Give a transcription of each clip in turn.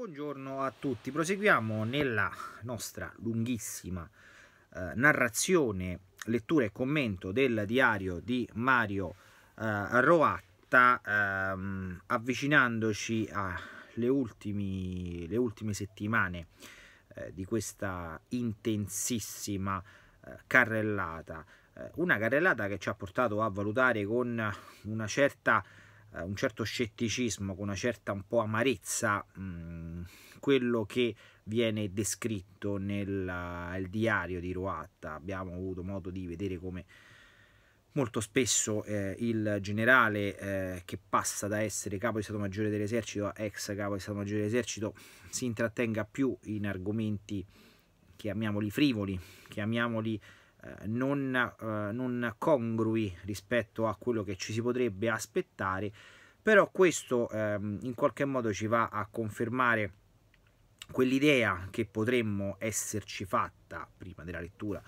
Buongiorno a tutti, proseguiamo nella nostra lunghissima eh, narrazione, lettura e commento del diario di Mario eh, Roatta, ehm, avvicinandoci alle ultimi, ultime settimane eh, di questa intensissima eh, carrellata, eh, una carrellata che ci ha portato a valutare con una certa eh, un certo scetticismo, con una certa un po' amarezza mh, mm, quello che viene descritto nel diario di Roatta. Abbiamo avuto modo di vedere come molto spesso eh, il generale eh, che passa da essere capo di Stato Maggiore dell'Esercito a ex capo di Stato Maggiore dell'Esercito si intrattenga più in argomenti chiamiamoli frivoli, chiamiamoli eh, non, eh, non congrui rispetto a quello che ci si potrebbe aspettare, però questo ehm, in qualche modo ci va a confermare quell'idea che potremmo esserci fatta prima della lettura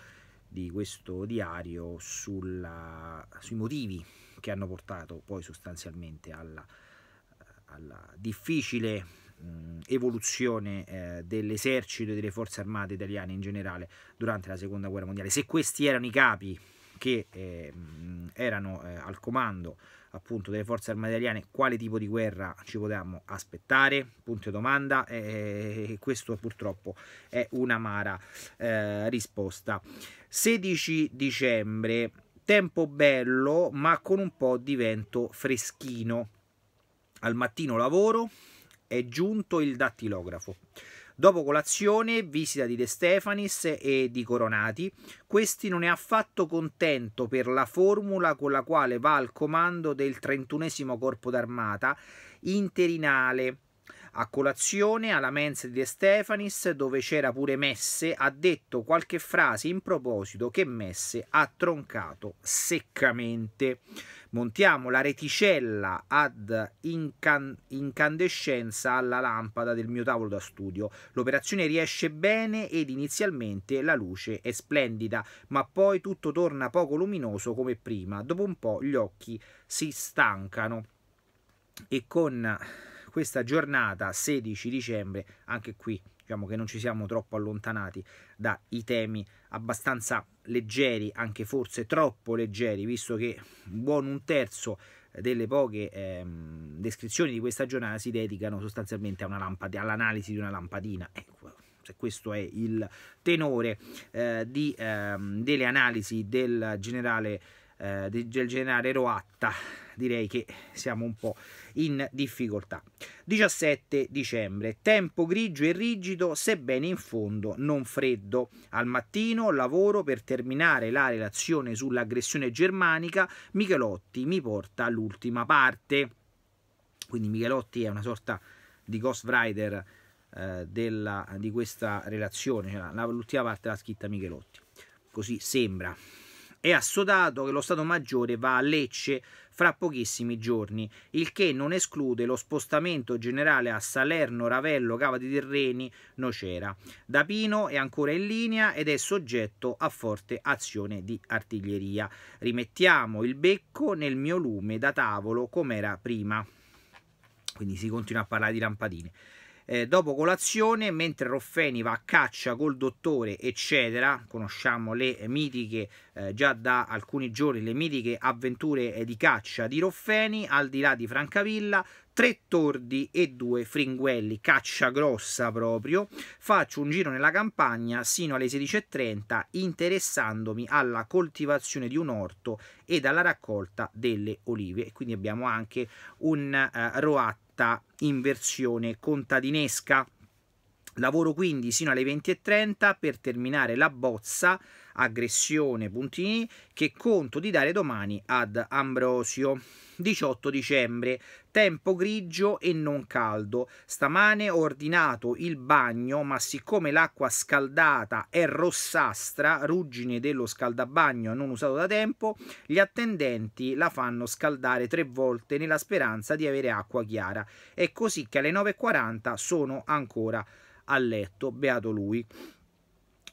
di questo diario sulla, sui motivi che hanno portato poi sostanzialmente alla, alla difficile mh, evoluzione eh, dell'esercito e delle forze armate italiane in generale durante la seconda guerra mondiale. Se questi erano i capi che eh, erano eh, al comando appunto delle forze armate italiane quale tipo di guerra ci potevamo aspettare punto e domanda e questo purtroppo è una amara eh, risposta 16 dicembre tempo bello ma con un po' di vento freschino al mattino lavoro è giunto il dattilografo Dopo colazione, visita di De Stefanis e di Coronati. Questi non è affatto contento per la formula con la quale va al comando del 31 Corpo d'Armata interinale a colazione alla mensa di De Stefanis, dove c'era pure Messe, ha detto qualche frase in proposito che Messe ha troncato seccamente. Montiamo la reticella ad incan incandescenza alla lampada del mio tavolo da studio. L'operazione riesce bene ed inizialmente la luce è splendida, ma poi tutto torna poco luminoso come prima. Dopo un po' gli occhi si stancano. E con questa giornata 16 dicembre, anche qui diciamo che non ci siamo troppo allontanati dai temi abbastanza leggeri, anche forse troppo leggeri, visto che buon un terzo delle poche ehm, descrizioni di questa giornata si dedicano sostanzialmente all'analisi di una lampadina. Ecco, se questo è il tenore eh, di, ehm, delle analisi del generale eh, del generale Roatta direi che siamo un po' in difficoltà 17 dicembre tempo grigio e rigido sebbene in fondo non freddo al mattino lavoro per terminare la relazione sull'aggressione germanica Michelotti mi porta all'ultima parte quindi Michelotti è una sorta di ghostwriter eh, della, di questa relazione, cioè l'ultima parte l'ha scritta Michelotti, così sembra, è assodato che lo Stato Maggiore va a Lecce fra pochissimi giorni, il che non esclude lo spostamento generale a Salerno, Ravello, Cava di Tirreni, Nocera. Da Pino è ancora in linea ed è soggetto a forte azione di artiglieria. Rimettiamo il becco nel mio lume da tavolo come era prima. Quindi si continua a parlare di lampadine eh, dopo colazione, mentre Roffeni va a caccia col dottore, eccetera, conosciamo le mitiche, eh, già da alcuni giorni, le mitiche avventure eh, di caccia di Roffeni, al di là di Francavilla, tre tordi e due fringuelli, caccia grossa proprio. Faccio un giro nella campagna sino alle 16.30 interessandomi alla coltivazione di un orto ed alla raccolta delle olive. quindi abbiamo anche un uh, eh, fatta in versione contadinesca. Lavoro quindi sino alle 20.30 per terminare la bozza aggressione Puntini che conto di dare domani ad Ambrosio. 18 dicembre, tempo grigio e non caldo. Stamane ho ordinato il bagno, ma siccome l'acqua scaldata è rossastra, ruggine dello scaldabagno non usato da tempo, gli attendenti la fanno scaldare tre volte nella speranza di avere acqua chiara. È così che alle 9.40 sono ancora a letto, beato lui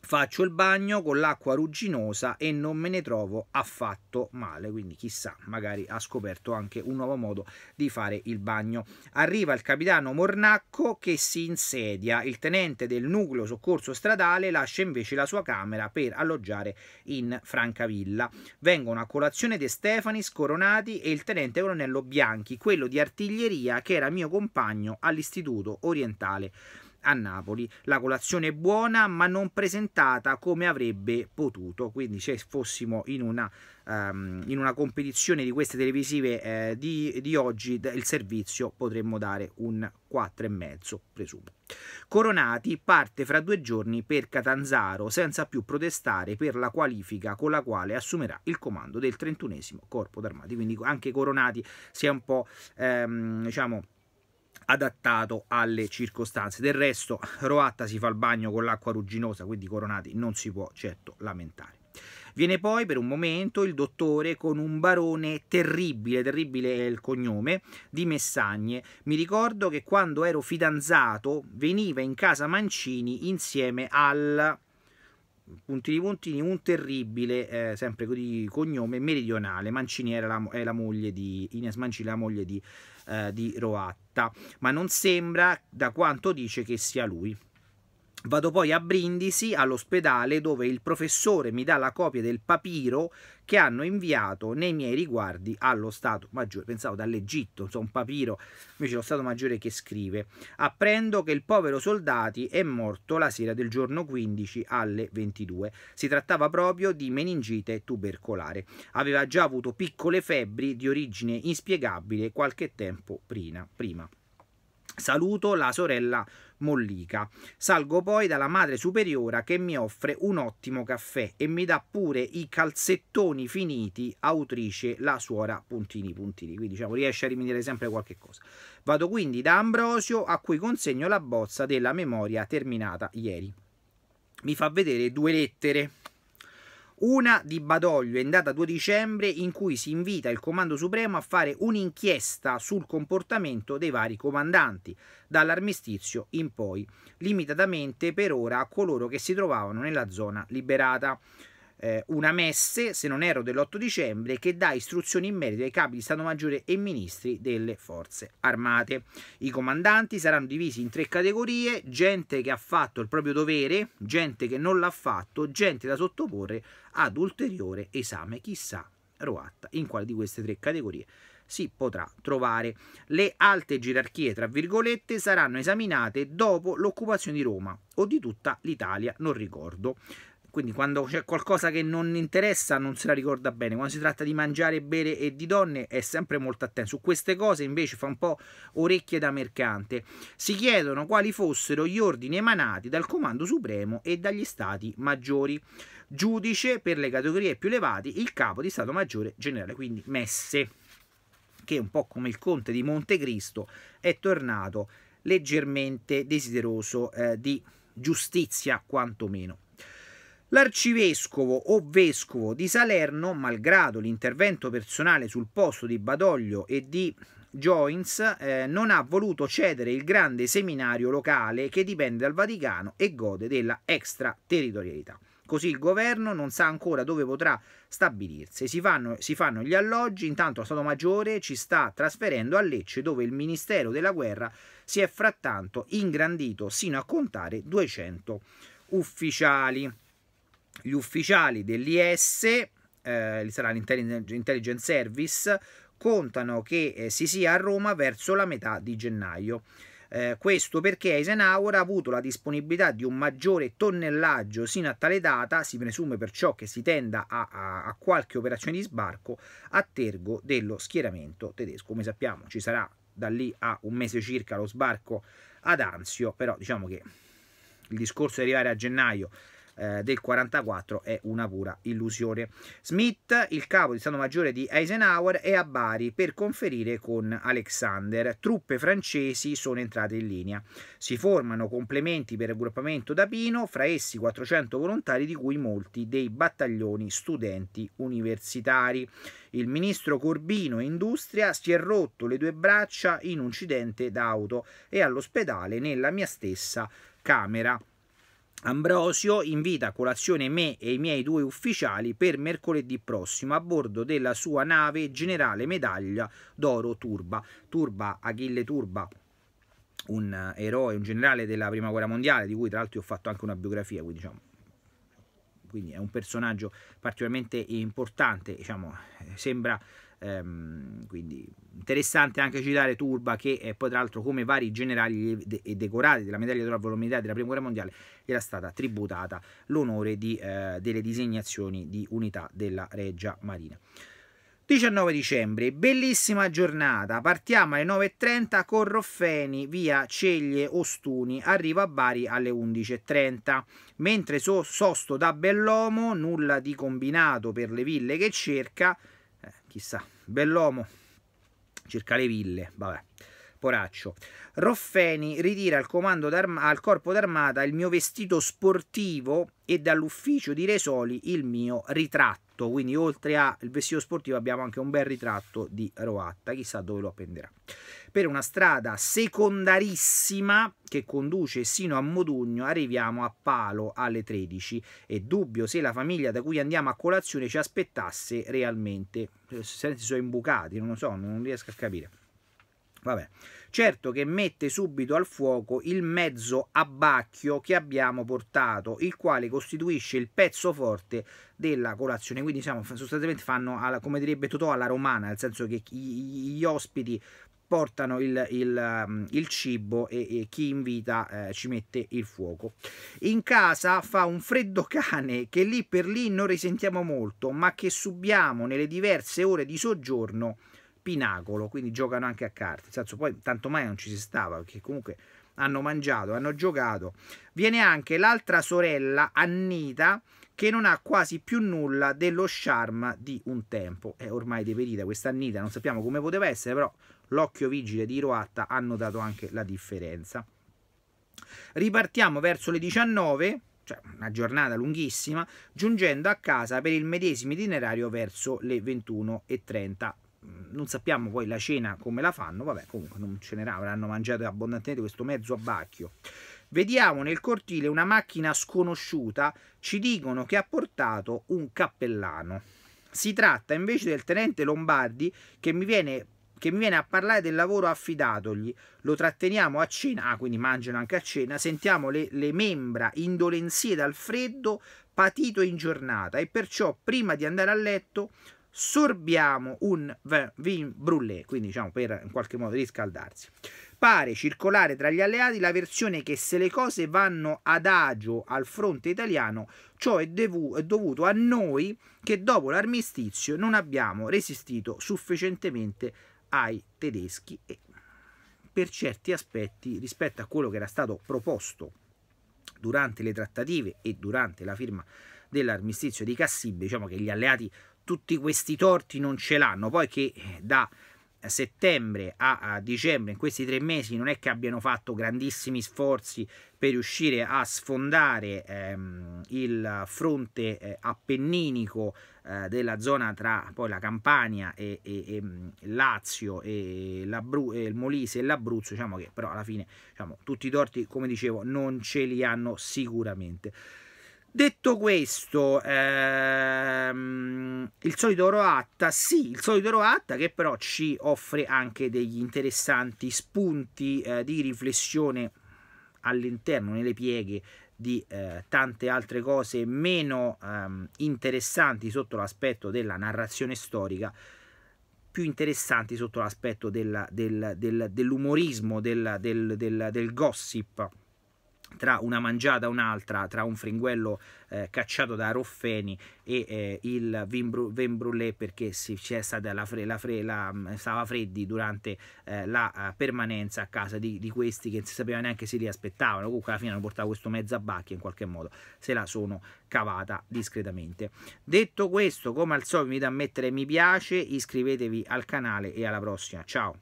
faccio il bagno con l'acqua rugginosa e non me ne trovo affatto male quindi chissà magari ha scoperto anche un nuovo modo di fare il bagno arriva il capitano Mornacco che si insedia il tenente del nucleo soccorso stradale lascia invece la sua camera per alloggiare in Francavilla vengono a colazione De Stefani Scoronati e il tenente colonnello Bianchi quello di artiglieria che era mio compagno all'istituto orientale a Napoli. La colazione è buona ma non presentata come avrebbe potuto, quindi se fossimo in una, um, in una competizione di queste televisive eh, di, di oggi il servizio potremmo dare un 4,5 presumo. Coronati parte fra due giorni per Catanzaro senza più protestare per la qualifica con la quale assumerà il comando del 31 Corpo d'Armati, quindi anche Coronati si è un po' ehm, diciamo adattato alle circostanze. Del resto Roatta si fa il bagno con l'acqua rugginosa, quindi Coronati non si può certo lamentare. Viene poi per un momento il dottore con un barone terribile, terribile è il cognome, di Messagne. Mi ricordo che quando ero fidanzato veniva in casa Mancini insieme al puntini puntini un terribile eh, sempre di cognome meridionale Mancini era la, è la moglie di Ines Mancini la moglie di eh, di Roatta, ma non sembra da quanto dice che sia lui. Vado poi a Brindisi all'ospedale dove il professore mi dà la copia del papiro che hanno inviato nei miei riguardi allo Stato Maggiore. Pensavo dall'Egitto, insomma un papiro, invece lo Stato Maggiore che scrive. Apprendo che il povero Soldati è morto la sera del giorno 15 alle 22. Si trattava proprio di meningite tubercolare. Aveva già avuto piccole febbri di origine inspiegabile qualche tempo prima. Saluto la sorella mollica. Salgo poi dalla madre superiora che mi offre un ottimo caffè e mi dà pure i calzettoni finiti, autrice la suora puntini puntini, quindi diciamo riesce a rimanere sempre qualche cosa. Vado quindi da Ambrosio a cui consegno la bozza della memoria terminata ieri. Mi fa vedere due lettere una di Badoglio in data 2 dicembre in cui si invita il Comando Supremo a fare un'inchiesta sul comportamento dei vari comandanti dall'armistizio in poi, limitatamente per ora a coloro che si trovavano nella zona liberata eh, una messe, se non erro, dell'8 dicembre, che dà istruzioni in merito ai capi di Stato Maggiore e ministri delle forze armate. I comandanti saranno divisi in tre categorie, gente che ha fatto il proprio dovere, gente che non l'ha fatto, gente da sottoporre ad ulteriore esame. Chissà, Roatta, in quale di queste tre categorie si potrà trovare. Le alte gerarchie, tra virgolette, saranno esaminate dopo l'occupazione di Roma o di tutta l'Italia, non ricordo. Quindi quando c'è qualcosa che non interessa non se la ricorda bene, quando si tratta di mangiare, bere e di donne è sempre molto attento. Su queste cose invece fa un po' orecchie da mercante. Si chiedono quali fossero gli ordini emanati dal Comando Supremo e dagli Stati Maggiori. Giudice per le categorie più elevate, il capo di Stato Maggiore Generale, quindi Messe, che un po' come il conte di Montecristo è tornato leggermente desideroso eh, di giustizia quantomeno. L'arcivescovo o vescovo di Salerno, malgrado l'intervento personale sul posto di Badoglio e di Joins, eh, non ha voluto cedere il grande seminario locale che dipende dal Vaticano e gode della extraterritorialità. Così il governo non sa ancora dove potrà stabilirsi. Si fanno, si fanno gli alloggi, intanto lo Stato Maggiore ci sta trasferendo a Lecce dove il Ministero della Guerra si è frattanto ingrandito sino a contare 200 ufficiali gli ufficiali dell'IS, eh, sarà l'Intelligence Service, contano che eh, si sia a Roma verso la metà di gennaio. Eh, questo perché Eisenhower ha avuto la disponibilità di un maggiore tonnellaggio sino a tale data, si presume perciò che si tenda a, a, a qualche operazione di sbarco a tergo dello schieramento tedesco. Come sappiamo ci sarà da lì a un mese circa lo sbarco ad Anzio, però diciamo che il discorso di arrivare a gennaio eh, del 44 è una pura illusione. Smith, il capo di Stato Maggiore di Eisenhower, è a Bari per conferire con Alexander. Truppe francesi sono entrate in linea. Si formano complementi per il gruppamento d'Apino, fra essi 400 volontari di cui molti dei battaglioni studenti universitari. Il ministro Corbino Industria si è rotto le due braccia in un incidente d'auto e all'ospedale nella mia stessa camera. Ambrosio invita a colazione me e i miei due ufficiali per mercoledì prossimo a bordo della sua nave Generale Medaglia d'Oro Turba. Turba, Achille Turba, un eh, eroe, un generale della Prima Guerra Mondiale, di cui tra l'altro ho fatto anche una biografia, quindi diciamo quindi è un personaggio particolarmente importante, diciamo, eh, sembra Ehm, quindi interessante anche citare Turba che eh, poi tra l'altro come vari generali de e decorati della medaglia d'oro volumità della prima guerra mondiale era stata tributata l'onore di, eh, delle disegnazioni di unità della Regia Marina. 19 dicembre, bellissima giornata, partiamo alle 9.30 con Roffeni via Ceglie Ostuni, arriva a Bari alle 11.30, mentre so sosto da Bellomo, nulla di combinato per le ville che cerca, eh, chissà, bell'uomo, circa le ville, vabbè. Poraccio. Roffeni ritira al, comando al corpo d'armata il mio vestito sportivo e dall'ufficio di Resoli il mio ritratto. Quindi oltre al vestito sportivo abbiamo anche un bel ritratto di Roatta, chissà dove lo appenderà. Per una strada secondarissima che conduce sino a Modugno arriviamo a Palo alle 13 e dubbio se la famiglia da cui andiamo a colazione ci aspettasse realmente. Eh, se si sono imbucati, non lo so, non riesco a capire. Vabbè. Certo che mette subito al fuoco il mezzo abbacchio che abbiamo portato, il quale costituisce il pezzo forte della colazione. Quindi siamo, sostanzialmente fanno, alla, come direbbe Totò, alla romana, nel senso che gli ospiti portano il, il, um, il cibo e, e, chi invita eh, ci mette il fuoco. In casa fa un freddo cane che lì per lì non risentiamo molto, ma che subiamo nelle diverse ore di soggiorno Pinacolo, quindi giocano anche a carte, senso poi tanto mai non ci si stava perché comunque hanno mangiato, hanno giocato. Viene anche l'altra sorella Annita che non ha quasi più nulla dello charme di un tempo. È ormai deperita questa Annita, non sappiamo come poteva essere, però l'occhio vigile di Roatta ha notato anche la differenza. Ripartiamo verso le 19 cioè una giornata lunghissima, giungendo a casa per il medesimo itinerario verso le 21.30. Mm, non sappiamo poi la cena come la fanno, vabbè comunque non cenerà, avranno mangiato abbondantemente questo mezzo abbacchio. Vediamo nel cortile una macchina sconosciuta, ci dicono che ha portato un cappellano. Si tratta invece del tenente Lombardi che mi viene, che mi viene a parlare del lavoro affidatogli. Lo tratteniamo a cena, ah, quindi mangiano anche a cena, sentiamo le, le membra indolenzie dal freddo patito in giornata e perciò prima di andare a letto sorbiamo un vin brûlé, quindi diciamo per in qualche modo riscaldarsi. Pare circolare tra gli alleati la versione che se le cose vanno ad agio al fronte italiano, ciò è, è dovuto a noi che dopo l'armistizio non abbiamo resistito sufficientemente ai tedeschi e per certi aspetti rispetto a quello che era stato proposto durante le trattative e durante la firma dell'armistizio di Cassibile, diciamo che gli alleati tutti questi torti non ce l'hanno, poi che eh, da settembre a, dicembre, in questi tre mesi, non è che abbiano fatto grandissimi sforzi per riuscire a sfondare ehm, il fronte eh, appenninico eh, della zona tra poi la Campania e, e, e mm, Lazio e, e, il Molise e l'Abruzzo, diciamo che però alla fine diciamo, tutti i torti, come dicevo, non ce li hanno sicuramente. Detto questo, ehm, il solito Roatta, sì, il solito Roatta che però ci offre anche degli interessanti spunti eh, di riflessione all'interno, nelle pieghe di eh, tante altre cose meno ehm, interessanti sotto l'aspetto della narrazione storica, più interessanti sotto l'aspetto del, dell'umorismo, del, del, del, del gossip tra una mangiata e un'altra, tra un fringuello eh, cacciato da Roffeni e eh, il vin, bru- vin brûlé perché si, c'è stata la, fre- la, fre- la mm, stava freddi durante eh, la eh, permanenza a casa di, di, questi che non si sapeva neanche se li aspettavano, comunque alla fine hanno portato questo mezzo a bacchia in qualche modo, se la sono cavata discretamente. Detto questo, come al solito vi da mettere mi piace, iscrivetevi al canale e alla prossima, ciao!